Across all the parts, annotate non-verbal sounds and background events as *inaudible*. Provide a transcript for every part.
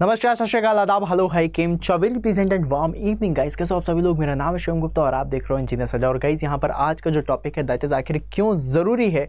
नमस्कार सत श्रीकाल आदाब हेलो हाई केम चौबेरी present and warm evening guys कैसे आप सभी लोग मेरा नाम है शिवम गुप्ता और आप देख रहे हो इंजीनियर सजा और गाइस यहाँ पर आज का जो टॉपिक है दैट इज़ आखिर क्यों ज़रूरी है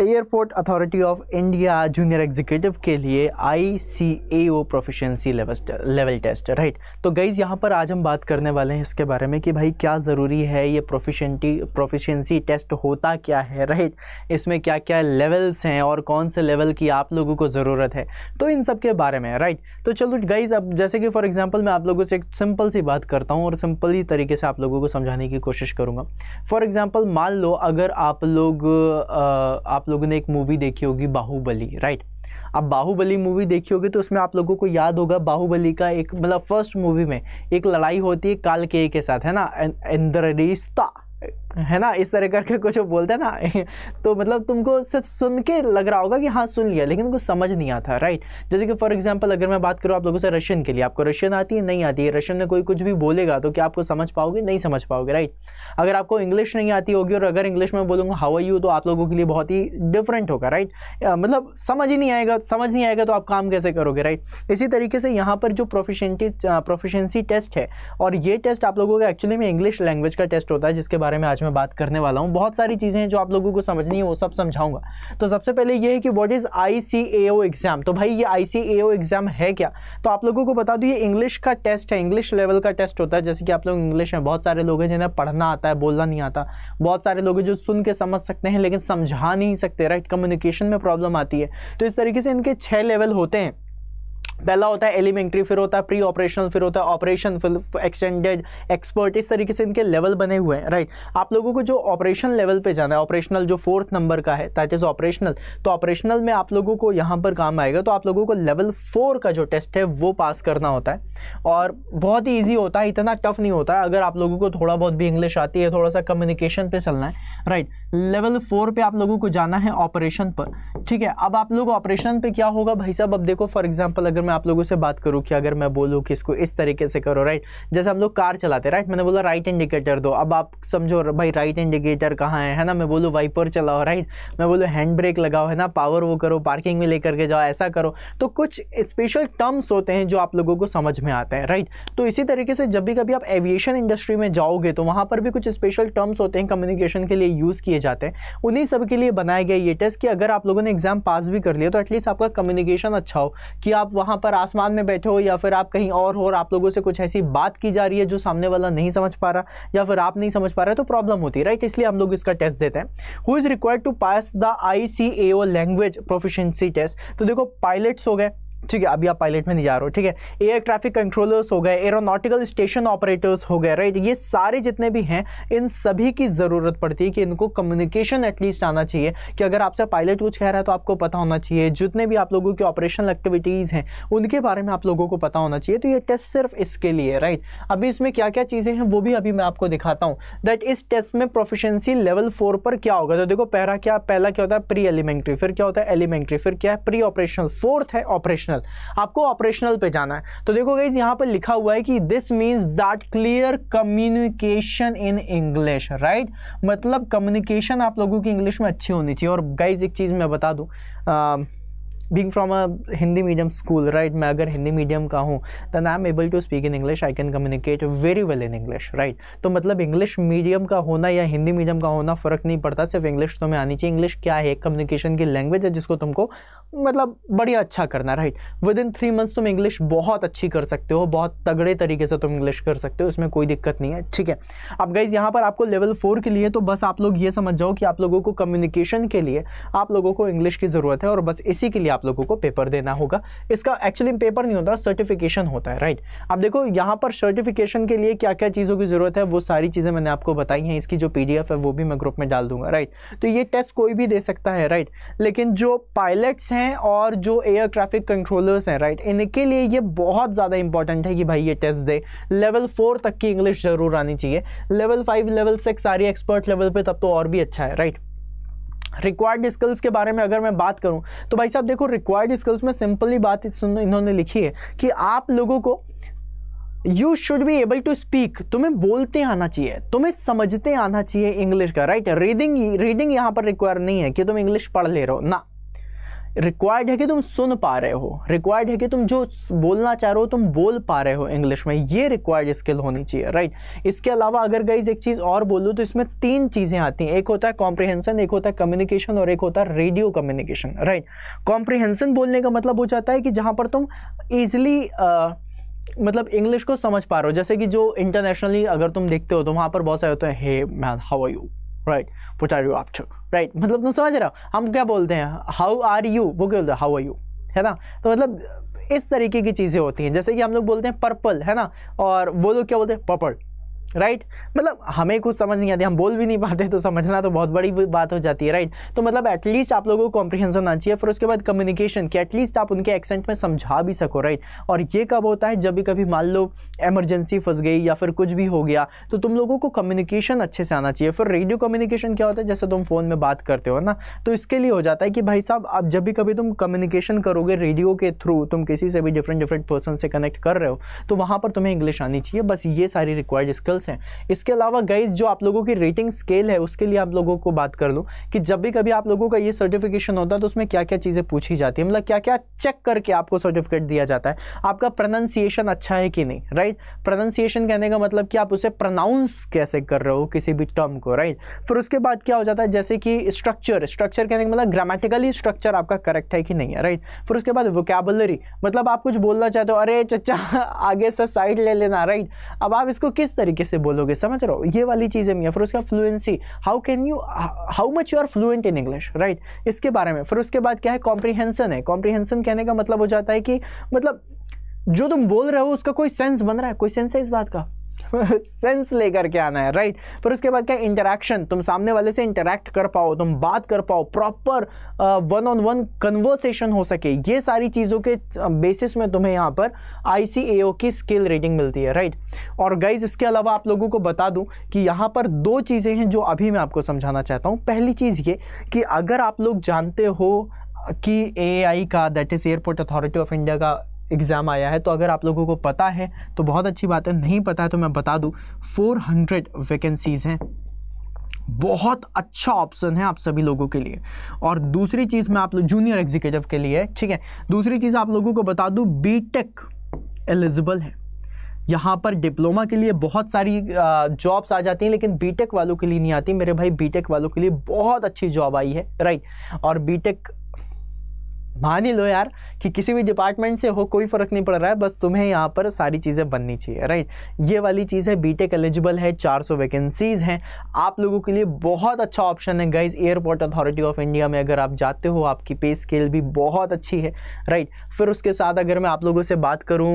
airport authority of India junior executive के लिए I C A O proficiency level test right तो गईज़ यहाँ पर आज हम बात करने वाले हैं इसके बारे में कि भाई क्या ज़रूरी है ये प्रोफिशेंटी प्रोफिशेंसी टेस्ट होता क्या है राइट इसमें क्या क्या लेवल्स हैं और कौन से लेवल की आप लोगों को ज़रूरत है तो इन सब के बारे में राइट तो चलो गईज़ अब जैसे कि फॉर एग्जाम्पल मैं आप लोगों से एक सिंपल सी बात करता हूँ और सिंपल ही तरीके से आप लोगों को समझाने की कोशिश करूँगा फॉर एग्ज़ाम्पल मान लो अगर आप लोग आ, आप लोगों ने एक मूवी देखी होगी बाहुबली राइट अब बाहुबली मूवी देखी होगी तो उसमें आप लोगों को याद होगा बाहुबली का एक मतलब फर्स्ट मूवी में एक लड़ाई होती है काल के साथ है ना इंद्रिस्ता है ना इस तरह करके कुछ बोलते हैं ना *laughs* तो मतलब तुमको सिर्फ सुन के लग रहा होगा कि हाँ सुन लिया लेकिन उनको समझ नहीं आता राइट जैसे कि फॉर एग्जांपल अगर मैं बात करूँ आप लोगों से रशियन के लिए आपको रशियन आती है नहीं आती है रशियन में कोई कुछ भी बोलेगा तो क्या आपको समझ पाओगे नहीं समझ पाओगे राइट अगर आपको इंग्लिश नहीं आती होगी और अगर इंग्लिश में बोलूँगा हवा यू तो आप लोगों के लिए बहुत ही डिफरेंट होगा राइट मतलब समझ ही नहीं आएगा समझ नहीं आएगा तो आप काम कैसे करोगे राइट इसी तरीके से यहाँ पर जो प्रोफिशेंटी प्रोफिशेंसी टेस्ट है और ये टेस्ट आप लोगों का एक्चुअली में इंग्लिश लैंग्वेज का टेस्ट होता है जिसके बारे में आज आज मैं बात करने वाला हूँ बहुत सारी चीज़ें हैं जो आप लोगों को समझनी है वो सब समझाऊंगा तो सबसे पहले ये है कि what is I C A O exam तो भाई ये आई सी ए ओ एग्ज़ाम है क्या तो आप लोगों को बता दूँ ये इंग्लिश का टेस्ट है इंग्लिश लेवल का टेस्ट होता है जैसे कि आप लोग इंग्लिश में बहुत सारे लोग हैं जिन्हें पढ़ना आता है बोलना नहीं आता बहुत सारे लोग हैं जो सुन के समझ सकते हैं लेकिन समझा नहीं सकते राइट कम्युनिकेशन में प्रॉब्लम आती है तो इस तरीके से इनके छः लेवल होते हैं पहला होता है एलिमेंट्री फिर होता है प्री ऑपरेशनल फिर होता है ऑपरेशन फिर एक्सटेंडेड एक्सपर्ट इस तरीके से इनके लेवल बने हुए हैं राइट आप लोगों को जो ऑपरेशन लेवल पे जाना है ऑपरेशनल जो फोर्थ नंबर का है दैट इज़ ऑपरेशनल तो ऑपरेशनल में आप लोगों को यहाँ पर काम आएगा तो आप लोगों को लेवल फोर का जो टेस्ट है वो पास करना होता है और बहुत ही ईजी होता है इतना टफ नहीं होता है अगर आप लोगों को थोड़ा बहुत भी इंग्लिश आती है थोड़ा सा कम्युनिकेशन पर चलना है राइट लेवल फोर पे आप लोगों को जाना है ऑपरेशन पर ठीक है अब आप लोग ऑपरेशन पे क्या होगा भाई साहब अब देखो फॉर एग्जांपल अगर मैं आप लोगों से बात करूँ कि अगर मैं बोलूँ कि इसको इस तरीके से करो राइट जैसे हम लोग कार चलाते राइट मैंने बोला राइट इंडिकेटर दो अब आप समझो भाई राइट इंडिकेटर कहाँ है है ना मैं बोलूँ वाइपर चलाओ राइट मैं बोलूँ हैंड ब्रेक लगाओ है ना पावर वो करो पार्किंग में लेकर के जाओ ऐसा करो तो कुछ स्पेशल टर्म्स होते हैं जो आप लोगों को समझ में आते हैं राइट तो इसी तरीके से जब भी कभी आप एविएशन इंडस्ट्री में जाओगे तो वहाँ पर भी कुछ स्पेशल टर्म्स होते हैं कम्युनिकेशन के लिए यूज़ किए किए जाते हैं उन्हीं सब के लिए बनाए गए ये टेस्ट कि अगर आप लोगों ने एग्ज़ाम पास भी कर लिया तो एटलीस्ट आपका कम्युनिकेशन अच्छा हो कि आप वहाँ पर आसमान में बैठे हो या फिर आप कहीं और हो और आप लोगों से कुछ ऐसी बात की जा रही है जो सामने वाला नहीं समझ पा रहा या फिर आप नहीं समझ पा रहे तो प्रॉब्लम होती है राइट इसलिए हम लोग इसका टेस्ट देते हैं who is required to pass the I C A O language proficiency test तो देखो पायलट्स हो गए ठीक है अभी आप पायलट में नहीं जा रहे हो ठीक है एयर ट्रैफिक कंट्रोलर्स हो गए एरोनॉटिकल स्टेशन ऑपरेटर्स हो गए राइट ये सारे जितने भी हैं इन सभी की ज़रूरत पड़ती है कि इनको कम्युनिकेशन एटलीस्ट आना चाहिए कि अगर आपसे पायलट कुछ कह रहा है तो आपको पता होना चाहिए जितने भी आप लोगों की ऑपरेशनल एक्टिविटीज़ हैं उनके बारे में आप लोगों को पता होना चाहिए तो ये टेस्ट सिर्फ इसके लिए राइट अभी इसमें क्या क्या चीज़ें हैं वो भी अभी मैं आपको दिखाता हूँ दैट इस टेस्ट में प्रोफिशेंसी लेवल फोर पर क्या होगा तो देखो पहला क्या पहला क्या होता है प्री एलिमेंट्री फिर क्या होता है एलिमेंट्री फिर क्या है प्री ऑपरेशनल फोर्थ है ऑपरेशनल ऑपरेशनल आपको ऑपरेशनल पे जाना है तो देखो गाइज यहाँ पर लिखा हुआ है कि this means that clear communication in English right मतलब कम्युनिकेशन आप लोगों की इंग्लिश में अच्छी होनी चाहिए और गाइज एक चीज़ मैं बता दूँ being from a Hindi medium school right मैं अगर हिंदी मीडियम का हूँ then I am able to speak in English I can communicate very well in English right तो मतलब इंग्लिश मीडियम का होना या हिंदी मीडियम का होना फ़र्क नहीं पड़ता सिर्फ इंग्लिश तुम्हें तो आनी चाहिए इंग्लिश क्या है कम्युनिकेशन की लैंग्वेज है जिसको तुमको मतलब बढ़िया अच्छा करना right within three months तुम इंग्लिश बहुत अच्छी कर सकते हो बहुत तगड़े तरीके से तुम इंग्लिश कर सकते हो इसमें कोई दिक्कत नहीं है ठीक है अब गाइज यहाँ पर आपको लेवल फोर के लिए तो बस आप लोग ये समझ जाओ कि आप लोगों को कम्युनिकेशन के लिए आप लोगों को इंग्लिश की ज़रूरत है और बस इसी के लिए आप लोगों को पेपर देना होगा इसका एक्चुअली पेपर नहीं होता सर्टिफिकेशन होता है राइट आप देखो यहाँ पर सर्टिफिकेशन के लिए क्या क्या चीज़ों की ज़रूरत है वो सारी चीज़ें मैंने आपको बताई हैं इसकी जो पी है वो भी मैं ग्रुप में डाल दूंगा राइट तो ये टेस्ट कोई भी दे सकता है राइट लेकिन जो पायलट्स हैं और जो एयर ट्रैफिक कंट्रोलर्स हैं राइट इनके लिए ये बहुत ज़्यादा इंपॉर्टेंट है कि भाई ये टेस्ट दे लेवल फोर तक की इंग्लिश ज़रूर आनी चाहिए लेवल फाइव लेवल सिक्स सारी एक्सपर्ट लेवल पर तब तो और भी अच्छा है राइट रिक्वायर्ड स्किल्स के बारे में अगर मैं बात करूं तो भाई साहब देखो रिक्वायर्ड स्किल्स में सिंपली बात इन्होंने लिखी है कि आप लोगों को you should be able to speak तुम्हें बोलते आना चाहिए तुम्हें समझते आना चाहिए इंग्लिश का राइट रीडिंग रीडिंग यहाँ पर रिक्वायर नहीं है कि तुम इंग्लिश पढ़ ले रहे हो ना रिक्वायर्ड है कि तुम सुन पा रहे हो रिक्वायर्ड है कि तुम जो बोलना चाह रहे हो तुम बोल पा रहे हो इंग्लिश में ये रिक्वायर्ड स्किल होनी चाहिए राइट इसके अलावा अगर गाइज एक चीज़ और बोलूँ तो इसमें तीन चीज़ें आती हैं एक होता है कॉम्प्रिहेंसन एक होता है कम्युनिकेशन और एक होता है रेडियो कम्युनिकेशन राइट कॉम्प्रिहेंसन बोलने का मतलब हो जाता है कि जहाँ पर तुम ईजिली मतलब इंग्लिश को समझ पा रहे हो जैसे कि जो इंटरनेशनली अगर तुम देखते हो तो वहाँ पर बहुत सारे होते हैं hey man how are you right what are you आप टू राइट मतलब तुम समझ रहे हो हम क्या बोलते हैं हाउ आर यू वो क्या बोलते हैं हाउ आर यू है ना तो मतलब इस तरीके की चीज़ें होती हैं जैसे कि हम लोग बोलते हैं पर्पल है ना और वो लोग क्या बोलते हैं पर्पल राइट मतलब हमें कुछ समझ नहीं आती हम बोल भी नहीं पाते तो समझना तो बहुत बड़ी बात हो जाती है राइट तो मतलब एटलीस्ट आप लोगों को कॉम्प्रिहेंसन आना चाहिए फिर उसके बाद कम्युनिकेशन कि एटलीस्ट आप उनके एक्सेंट में समझा भी सको राइट और ये कब होता है जब भी कभी मान लो एमरजेंसी फंस गई या फिर कुछ भी हो गया तो तुम लोगों को कम्युनिकेशन अच्छे से आना चाहिए फिर रेडियो कम्युनिकेशन क्या होता है जैसे तुम फ़ोन में बात करते हो ना तो इसके लिए हो जाता है कि भाई साहब आप जब भी कभी तुम कम्युनिकेशन करोगे रेडियो के थ्रू तुम किसी से भी डिफरेंट डिफरेंट पर्सन से कनेक्ट कर रहे हो तो वहाँ पर तुम्हें इंग्लिश आनी चाहिए बस ये सारी रिक्वायर्ड स्किल लेवल्स हैं इसके अलावा गाइज जो आप लोगों की रेटिंग स्केल है उसके लिए आप लोगों को बात कर लूँ कि जब भी कभी आप लोगों का ये सर्टिफिकेशन होता है तो उसमें क्या क्या चीज़ें पूछी जाती है मतलब क्या क्या चेक करके आपको सर्टिफिकेट दिया जाता है आपका प्रोनाउंसिएशन अच्छा है कि नहीं राइट प्रोनाउंसिएशन कहने का मतलब कि आप उसे प्रोनाउंस कैसे कर रहे हो किसी भी टर्म को राइट फिर उसके बाद क्या हो जाता है जैसे कि स्ट्रक्चर स्ट्रक्चर कहने का मतलब ग्रामेटिकली स्ट्रक्चर आपका करेक्ट है कि नहीं है राइट फिर उसके बाद वोकेबलरी मतलब आप कुछ बोलना चाहते हो अरे चचा आगे से साइड ले लेना राइट अब आप इसको किस तरीके कैसे बोलोगे समझ रहे हो ये वाली भी है फिर उसका fluency how can you how much you are fluent in English right इसके बारे में फिर उसके बाद क्या है कॉम्प्रीहेंसन है कॉम्प्रीहेंसन कहने का मतलब हो जाता है कि मतलब जो तुम बोल रहे हो उसका कोई सेंस बन रहा है कोई सेंस है इस बात का *laughs* सेंस लेकर के आना है राइट फिर उसके बाद क्या इंटरेक्शन तुम सामने वाले से इंटरेक्ट कर पाओ तुम बात कर पाओ proper one on one conversation हो सके ये सारी चीज़ों के बेसिस uh, में तुम्हें यहाँ पर आई की स्किल रेटिंग मिलती है राइट और गाइज इसके अलावा आप लोगों को बता दूँ कि यहाँ पर दो चीज़ें हैं जो अभी मैं आपको समझाना चाहता हूँ पहली चीज़ ये कि अगर आप लोग जानते हो कि ए का that is airport authority of India का एग्ज़ाम आया है तो अगर आप लोगों को पता है तो बहुत अच्छी बात है नहीं पता है तो मैं बता दूँ फोर हंड्रेड वैकेंसीज़ हैं बहुत अच्छा ऑप्शन है आप सभी लोगों के लिए और दूसरी चीज़ मैं आप लोग जूनियर एग्जीक्यूटिव के लिए ठीक है दूसरी चीज़ आप लोगों को बता दूँ बी टेक एलिजिबल है यहाँ पर डिप्लोमा के लिए बहुत सारी जॉब्स आ जाती हैं लेकिन बीटेक वालों के लिए नहीं आती मेरे भाई बीटेक वालों के लिए बहुत अच्छी जॉब आई है राइट और बीटेक मान ही लो यार कि किसी भी डिपार्टमेंट से हो कोई फ़र्क नहीं पड़ रहा है बस तुम्हें यहाँ पर सारी चीज़ें बननी चाहिए राइट ये वाली चीज़ है बीटेक एलिजिबल है 400 वैकेंसीज़ हैं आप लोगों के लिए बहुत अच्छा ऑप्शन है guys airport authority of India में अगर आप जाते हो आपकी पे स्केल भी बहुत अच्छी है राइट फिर उसके साथ अगर मैं आप लोगों से बात करूँ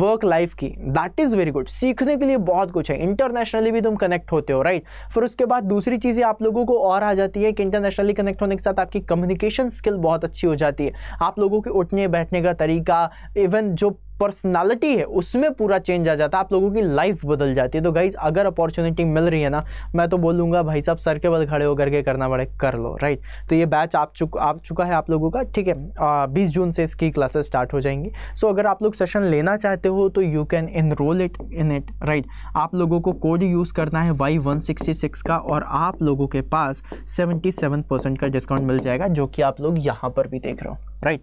वर्क लाइफ की दैट इज़ वेरी गुड सीखने के लिए बहुत कुछ है इंटरनेशनली भी तुम कनेक्ट होते हो राइट फिर उसके बाद दूसरी चीज़ें आप लोगों को और आ जाती है कि इंटरनेशनली कनेक्ट होने के साथ आपकी कम्युनिकेशन स्किल स्किल बहुत अच्छी हो जाती है आप लोगों के उठने बैठने का तरीका इवन जो पर्सनालिटी है उसमें पूरा चेंज आ जाता है आप लोगों की लाइफ बदल जाती है तो गाइज अगर अपॉर्चुनिटी मिल रही है ना मैं तो बोलूँगा भाई साहब सर के बल खड़े होकर के करना पड़े कर लो राइट तो ये बैच आप चुक आ चुका है आप लोगों का ठीक है बीस जून से इसकी क्लासेस स्टार्ट हो जाएंगी सो अगर आप लोग सेशन लेना चाहते हो तो you can enroll it in it right आप लोगों को कोड यूज़ करना है वाई वन सिक्सटी सिक्स का और आप लोगों के पास सेवेंटी सेवन परसेंट का डिस्काउंट मिल जाएगा जो कि आप लोग यहाँ पर भी देख रहे हो राइट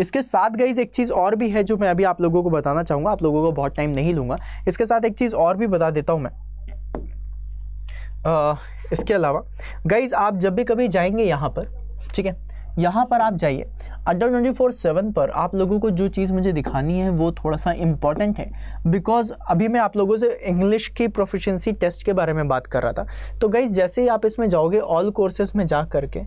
इसके साथ गईज एक चीज़ और भी है जो मैं अभी आप लोगों को बताना चाहूँगा आप लोगों को बहुत टाइम नहीं लूँगा इसके साथ एक चीज़ और भी बता देता हूँ मैं आ, इसके अलावा गाइज आप जब भी कभी जाएंगे यहाँ पर ठीक है यहाँ पर आप जाइए अड्डा ट्वेंटी फोर सेवन पर आप लोगों को जो चीज़ मुझे दिखानी है वो थोड़ा सा इम्पॉर्टेंट है बिकॉज अभी मैं आप लोगों से इंग्लिश की प्रोफिशेंसी टेस्ट के बारे में बात कर रहा था तो गई जैसे ही आप इसमें जाओगे ऑल कोर्सेज में जा करके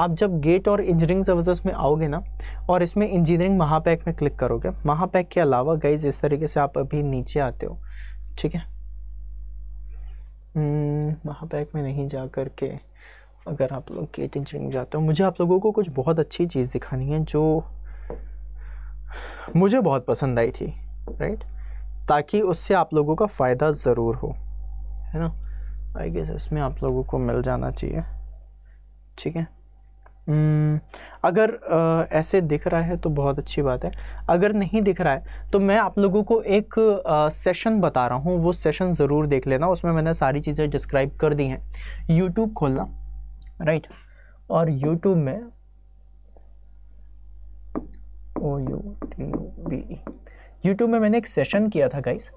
आप जब गेट और इंजीनियरिंग सर्विसेज में आओगे ना और इसमें इंजीनियरिंग महापैक में क्लिक करोगे महापैक के अलावा गाइज इस तरीके से आप अभी नीचे आते हो ठीक है हम्म, महापैक में नहीं जा कर के अगर आप लोग गेट इंजीनियरिंग जाते हो मुझे आप लोगों को कुछ बहुत अच्छी चीज़ दिखानी है जो मुझे बहुत पसंद आई थी राइट ताकि उससे आप लोगों का फ़ायदा ज़रूर हो है ना आई गेस इसमें आप लोगों को मिल जाना चाहिए ठीक है हम्म, अगर आ, ऐसे दिख रहा है तो बहुत अच्छी बात है अगर नहीं दिख रहा है तो मैं आप लोगों को एक आ, सेशन बता रहा हूँ वो सेशन ज़रूर देख लेना उसमें मैंने सारी चीज़ें डिस्क्राइब कर दी हैं यूट्यूब खोलना राइट और यूट्यूब में O U T B YouTube में मैंने एक सेशन किया था गाइस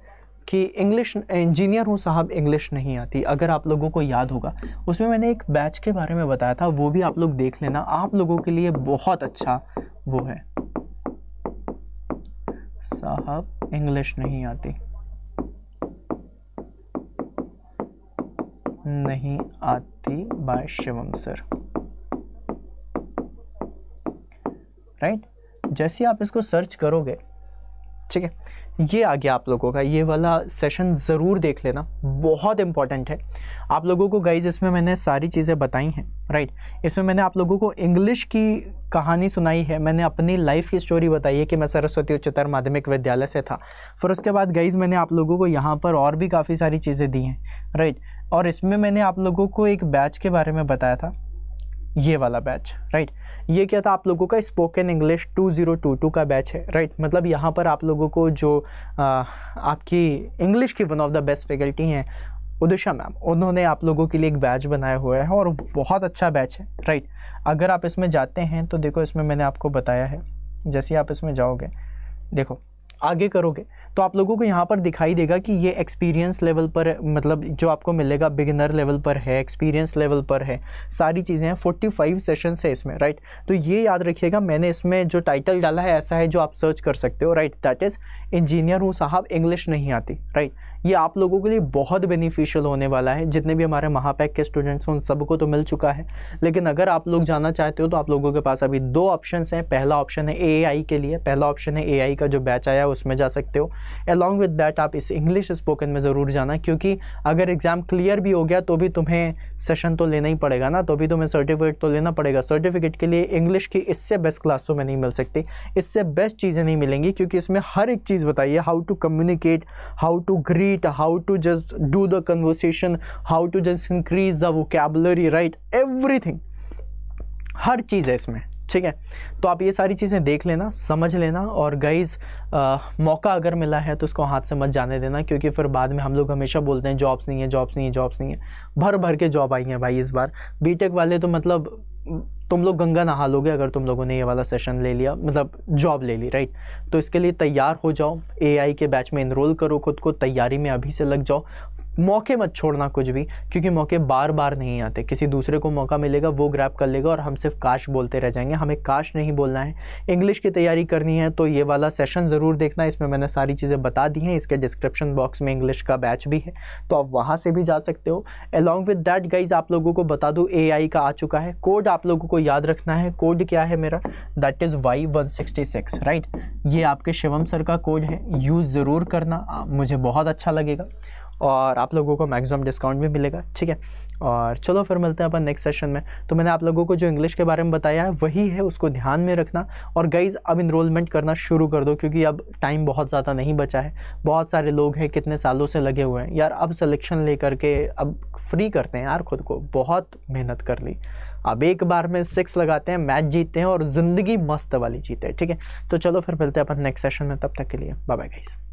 कि इंग्लिश इंजीनियर हूँ साहब इंग्लिश नहीं आती अगर आप लोगों को याद होगा उसमें मैंने एक बैच के बारे में बताया था वो भी आप लोग देख लेना आप लोगों के लिए बहुत अच्छा वो है साहब इंग्लिश नहीं आती नहीं आती by Shivam sir right right? जैसे आप इसको सर्च करोगे ठीक है ये आ गया आप लोगों का ये वाला सेशन ज़रूर देख लेना बहुत इंपॉर्टेंट है आप लोगों को गाइज इसमें मैंने सारी चीज़ें बताई हैं राइट इसमें मैंने आप लोगों को इंग्लिश की कहानी सुनाई है मैंने अपनी लाइफ की स्टोरी बताई है कि मैं सरस्वती उच्चतर माध्यमिक विद्यालय से था फिर उसके बाद गाइज मैंने आप लोगों को यहाँ पर और भी काफ़ी सारी चीज़ें दी हैं राइट और इसमें मैंने आप लोगों को एक बैच के बारे में बताया था ये वाला बैच राइट ये क्या था आप लोगों का स्पोकन इंग्लिश 2022 का बैच है राइट मतलब यहाँ पर आप लोगों को जो आ, आपकी इंग्लिश की one of the best faculty हैं उदिशा मैम उन्होंने आप लोगों के लिए एक बैच बनाया हुआ है और बहुत अच्छा बैच है राइट अगर आप इसमें जाते हैं तो देखो इसमें मैंने आपको बताया है जैसे आप इसमें जाओगे देखो आगे करोगे तो आप लोगों को यहाँ पर दिखाई देगा कि ये एक्सपीरियंस लेवल पर मतलब जो आपको मिलेगा बिगिनर लेवल पर है एक्सपीरियंस लेवल पर है सारी चीज़ें हैं फोर्टी फाइव सेशन्स है इसमें राइट तो ये याद रखिएगा मैंने इसमें जो टाइटल डाला है ऐसा है जो आप सर्च कर सकते हो राइट दैट इज़ इंजीनियर हूँ साहब इंग्लिश नहीं आती राइट ये आप लोगों के लिए बहुत बेनिफिशियल होने वाला है जितने भी हमारे महापैक के स्टूडेंट्स हैं उन सबको तो मिल चुका है लेकिन अगर आप लोग जाना चाहते हो तो आप लोगों के पास अभी दो ऑप्शन हैं पहला ऑप्शन है ए के लिए पहला ऑप्शन है ए का जो बैच आया है उसमें जा सकते हो अलॉन्ग विद दैट आप इस इंग्लिश स्पोकन में ज़रूर जाना क्योंकि अगर एग्ज़ाम क्लियर भी हो गया तो भी तुम्हें सेशन तो लेना ही पड़ेगा ना तो भी तुम्हें सर्टिफिकेट तो लेना पड़ेगा सर्टिफिकेट के लिए इंग्लिश की इससे बेस्ट क्लास तो मैं नहीं मिल सकती इससे बेस्ट चीज़ें नहीं मिलेंगी क्योंकि इसमें हर एक चीज़ बताइए how to communicate how to greet how to just do the conversation how to just increase the vocabulary right everything हर चीज़ है इसमें ठीक है तो आप ये सारी चीज़ें देख लेना समझ लेना और गाइज मौका अगर मिला है तो उसको हाथ से मत जाने देना क्योंकि फिर बाद में हम लोग हमेशा बोलते हैं जॉब्स नहीं है जॉब्स नहीं है जॉब्स नहीं है भर भर के जॉब आई हैं भाई इस बार बीटेक वाले तो मतलब तुम लोग गंगा नहा लोगे अगर तुम लोगों ने ये वाला सेशन ले लिया मतलब जॉब ले ली राइट तो इसके लिए तैयार हो जाओ एआई के बैच में इनरोल करो खुद को तैयारी में अभी से लग जाओ मौके मत छोड़ना कुछ भी क्योंकि मौके बार बार नहीं आते किसी दूसरे को मौका मिलेगा वो ग्रैप कर लेगा और हम सिर्फ काश बोलते रह जाएंगे हमें काश नहीं बोलना है इंग्लिश की तैयारी करनी है तो ये वाला सेशन ज़रूर देखना इसमें मैंने सारी चीज़ें बता दी हैं इसके डिस्क्रिप्शन बॉक्स में इंग्लिश का बैच भी है तो आप वहाँ से भी जा सकते हो अलॉन्ग विद डैट गाइज आप लोगों को बता दूँ ए का आ चुका है कोड आप लोगों को याद रखना है कोड क्या है मेरा दैट इज़ वाई राइट ये आपके शिवम सर का कोड है यूज़ ज़रूर करना मुझे बहुत अच्छा लगेगा और आप लोगों को मैक्सिमम डिस्काउंट भी मिलेगा ठीक है और चलो फिर मिलते हैं अपन नेक्स्ट सेशन में तो मैंने आप लोगों को जो इंग्लिश के बारे में बताया है वही है उसको ध्यान में रखना और गाइज़ अब इनरोलमेंट करना शुरू कर दो क्योंकि अब टाइम बहुत ज़्यादा नहीं बचा है बहुत सारे लोग हैं कितने सालों से लगे हुए हैं यार अब सलेक्शन ले करके अब फ्री करते हैं यार खुद को बहुत मेहनत कर ली अब एक बार में सिक्स लगाते हैं मैच जीतते हैं और ज़िंदगी मस्त वाली जीते हैं ठीक है तो चलो फिर मिलते हैं अपन नेक्स्ट सेशन में तब तक के लिए बाय बाय गाइज़